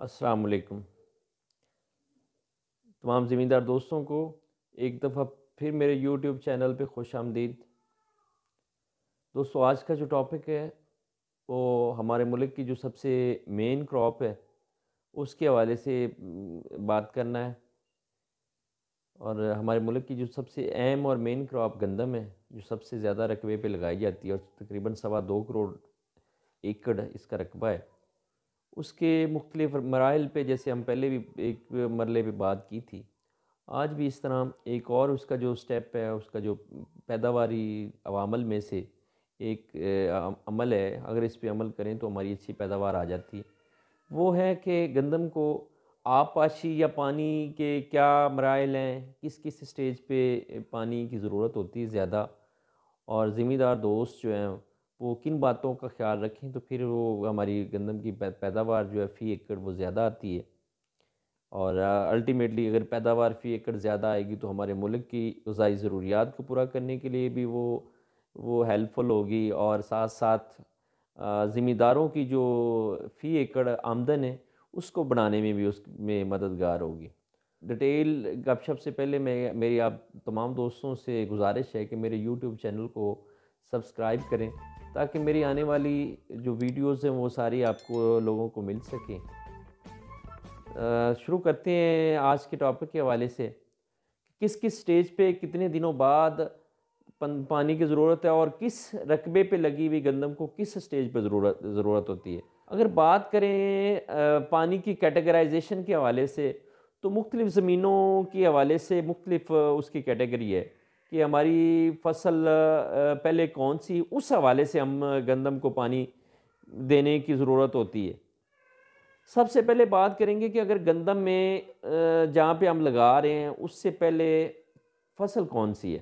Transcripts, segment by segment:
असलकम तमाम ज़मींदार दोस्तों को एक दफ़ा फिर मेरे यूट्यूब चैनल पे खुश आमदीद दोस्तों आज का जो टॉपिक है वो हमारे मुल्क की जो सबसे मेन क्रॉप है उसके हवाले से बात करना है और हमारे मुल्क की जो सबसे अहम और मेन क्रॉप गंदम है जो सबसे ज़्यादा रकबे पे लगाई जाती है और तकरीबन सवा दो करोड़ एकड़ इसका रकबा है उसके मुख्तलिफ मराइल पर जैसे हम पहले भी एक मरले पर बात की थी आज भी इस तरह एक और उसका जो स्टेप है उसका जो पैदावारी अवामल में से एक अमल है अगर इस पर अमल करें तो हमारी अच्छी पैदावार आ जाती वो है कि गंदम को आबपाशी या पानी के क्या मराइल हैं किस किस स्टेज पे पानी की ज़रूरत होती है ज़्यादा और ज़िम्मेदार दोस्त जो हैं वो किन बातों का ख्याल रखें तो फिर वो हमारी गंदम की पैदावार जो है फ़ी एकड़ वो ज़्यादा आती है और अल्टीमेटली अगर पैदावार फ़ी एकड़ ज़्यादा आएगी तो हमारे मुल्क की गज़ाई ज़रूरियात को पूरा करने के लिए भी वो वो हेल्पफुल होगी और साथ साथ ज़िमींदारों की जो फ़ी एकड़ आमदन है उसको बनाने में भी उसमें मददगार होगी डिटेल गपशप से पहले मैं मेरी आप तमाम दोस्तों से गुजारिश है कि मेरे यूट्यूब चैनल को सब्सक्राइब करें ताकि मेरी आने वाली जो वीडियोस हैं वो सारी आपको लोगों को मिल सकें शुरू करते हैं आज के टॉपिक के हवाले से किस किस स्टेज पे कितने दिनों बाद पानी की ज़रूरत है और किस रकबे पे लगी हुई गंदम को किस स्टेज पे ज़रूरत ज़रूरत होती है अगर बात करें पानी की कैटेगराइजेशन के हवाले से तो मुख्तलिफ़ ज़मीनों के हवाले से मुख्तलिफ उसकी कैटेगरी है कि हमारी फसल पहले कौन सी उस हवाले से हम गंदम को पानी देने की ज़रूरत होती है सबसे पहले बात करेंगे कि अगर गंदम में जहाँ पे हम लगा रहे हैं उससे पहले फसल कौन सी है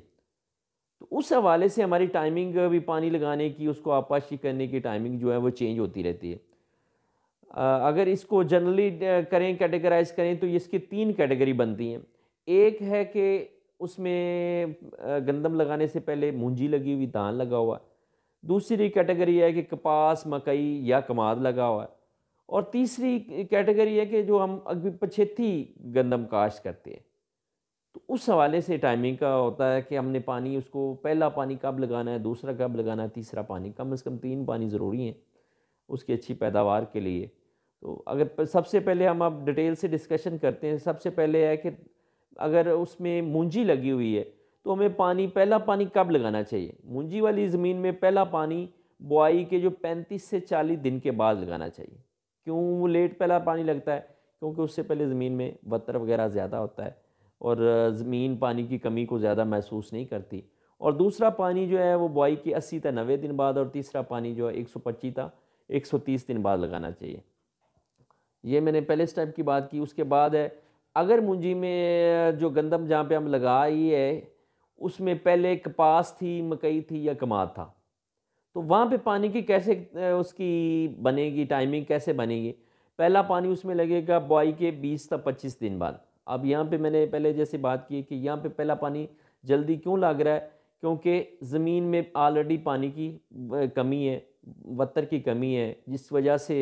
तो उस हवाले से हमारी टाइमिंग भी पानी लगाने की उसको आपाशी करने की टाइमिंग जो है वो चेंज होती रहती है अगर इसको जनरली करें कैटेगराइज करें तो इसकी तीन कैटेगरी बनती हैं एक है कि उसमें गंदम लगाने से पहले मूंजी लगी हुई धान लगा हुआ दूसरी कैटेगरी है कि कपास मकई या कमाद लगा हुआ है और तीसरी कैटेगरी है कि जो हम अभी पछेती गंदम काश करते हैं तो उस हवाले से टाइमिंग का होता है कि हमने पानी उसको पहला पानी कब लगाना है दूसरा कब लगाना है तीसरा पानी कम से कम तीन पानी ज़रूरी है उसकी अच्छी पैदावार के लिए तो अगर सबसे पहले हम अब डिटेल से डिस्कशन करते हैं सबसे पहले है कि अगर उसमें मूंजी लगी हुई है तो हमें पानी पहला पानी कब लगाना चाहिए मूंजी वाली ज़मीन में पहला पानी बुआई के जो 35 से 40 दिन के बाद लगाना चाहिए क्यों वो लेट पहला पानी लगता है क्योंकि उससे पहले ज़मीन में बत्तर वगैरह ज़्यादा होता है और ज़मीन पानी की कमी को ज़्यादा महसूस नहीं करती और दूसरा पानी जो है वो बुआई के अस्सी था नबे दिन बाद और तीसरा पानी जो है एक सौ पच्चीस था एक सौ तीस दिन बाद लगाना चाहिए ये मैंने पहले स्टेप की बात की उसके बाद है अगर मुंजी में जो गंदम जहाँ पे हम लगाई है उसमें पहले कपास थी मकई थी या कमाद था तो वहाँ पे पानी की कैसे उसकी बनेगी टाइमिंग कैसे बनेगी पहला पानी उसमें लगेगा बुआई के 20 तक 25 दिन बाद अब यहाँ पे मैंने पहले जैसे बात की कि यहाँ पे पहला पानी जल्दी क्यों लग रहा है क्योंकि ज़मीन में ऑलरेडी पानी की कमी है वत्तर की कमी है जिस वजह से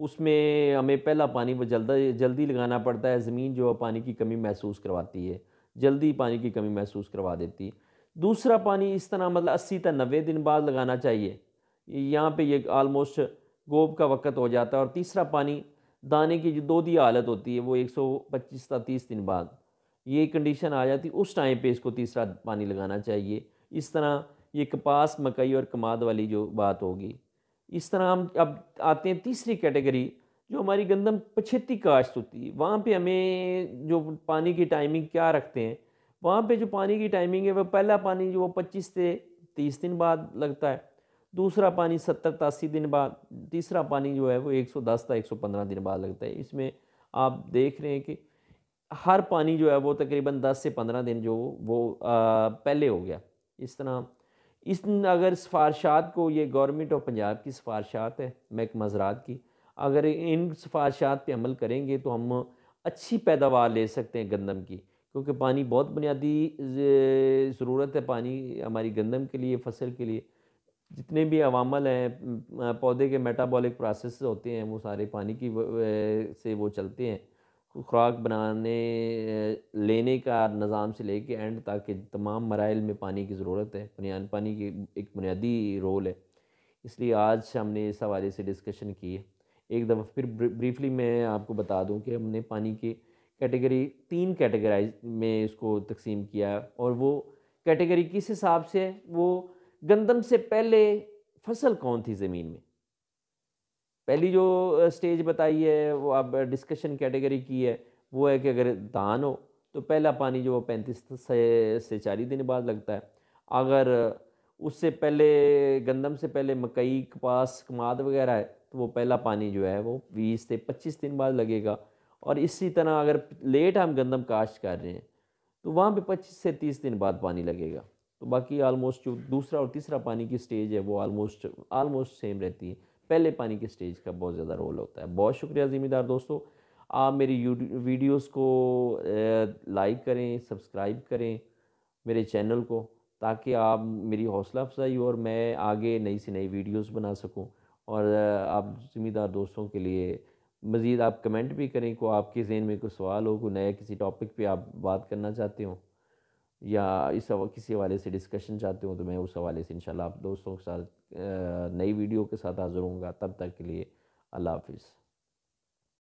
उसमें हमें पहला पानी वो जल्दा जल्दी लगाना पड़ता है ज़मीन जो है पानी की कमी महसूस करवाती है जल्दी पानी की कमी महसूस करवा देती है दूसरा पानी इस तरह मतलब अस्सी तक नबे दिन बाद लगाना चाहिए यहाँ पे ये आलमोस्ट गोब का वक्त हो जाता है और तीसरा पानी दाने की जो दो दी हालत होती है वो एक सौ पच्चीस या तीस दिन बाद ये कंडीशन आ जाती उस टाइम पे इसको तीसरा पानी लगाना चाहिए इस तरह ये कपास मकई और कमाद वाली जो बात होगी इस तरह हम अब आते हैं तीसरी कैटेगरी जो हमारी गंदम पछेती काश्त होती है वहाँ पे हमें जो पानी की टाइमिंग क्या रखते हैं वहाँ पे जो पानी की टाइमिंग है वह पहला पानी जो वो 25 से 30 दिन बाद लगता है दूसरा पानी सत्तर अस्सी दिन बाद तीसरा पानी जो है वो 110 सौ पंद्रह दिन बाद लगता है इसमें आप देख रहे हैं कि हर पानी जो है वो तकरीबन 10 से 15 दिन जो वो आ, पहले हो गया इस तरह इस अगर सिफारशात को ये गवर्नमेंट ऑफ पंजाब की सिफारशात है महकमा ज़रात की अगर इन सिफारशात पर अमल करेंगे तो हम अच्छी पैदावार ले सकते हैं गंदम की क्योंकि पानी बहुत बुनियादी ज़रूरत है पानी हमारी गंदम के लिए फसल के लिए जितने भी अवामल हैं पौधे के मेटाबॉलिक प्रोसेस होते हैं वो सारे पानी की से वो चलते हैं खुराक बनाने लेने का निज़ाम से लेके एंड तक के तमाम मराइल में पानी की ज़रूरत है बुनियाद पानी की एक बुनियादी रोल है इसलिए आज हमने इस हवाले से डिस्कशन की है एक दफ़ा फिर ब्रीफली मैं आपको बता दूं कि हमने पानी की कैटेगरी तीन कैटेगराइज में इसको तकसीम किया और वो कैटेगरी किस हिसाब से है वो गंदम से पहले फसल कौन थी ज़मीन में पहली जो स्टेज बताई है वो आप डिस्कशन कैटेगरी की है वो है कि अगर धान हो तो पहला पानी जो वो पैंतीस से से चालीस दिन बाद लगता है अगर उससे पहले गंदम से पहले मकई कपास कमाद वगैरह है तो वो पहला पानी जो है वो बीस से पच्चीस दिन बाद लगेगा और इसी तरह अगर लेट हम गंदम काश्त कर रहे हैं तो वहाँ पे पच्चीस से तीस दिन बाद पानी लगेगा तो बाकी आलमोस्ट जो दूसरा और तीसरा पानी की स्टेज है वो आलमोस्ट आलमोस्ट सेम रहती है पहले पानी के स्टेज का बहुत ज़्यादा रोल होता है बहुत शुक्रिया ज़िम्मेदार दोस्तों आप मेरी वीडियोस को लाइक करें सब्सक्राइब करें मेरे चैनल को ताकि आप मेरी हौसला अफजाई और मैं आगे नई से नई वीडियोस बना सकूं और आप ज़िम्मेदार दोस्तों के लिए मज़ीद आप कमेंट भी करें को आपके जहन में कोई सवाल हो कोई नया किसी टॉपिक पे आप बात करना चाहते हो या इस किसी हवाले से डिस्कशन चाहते हो तो मैं उस हवाले से इंशाल्लाह आप दोस्तों के साथ नई वीडियो के साथ हाज़िर होऊंगा तब तक के लिए अल्लाह हाफिज़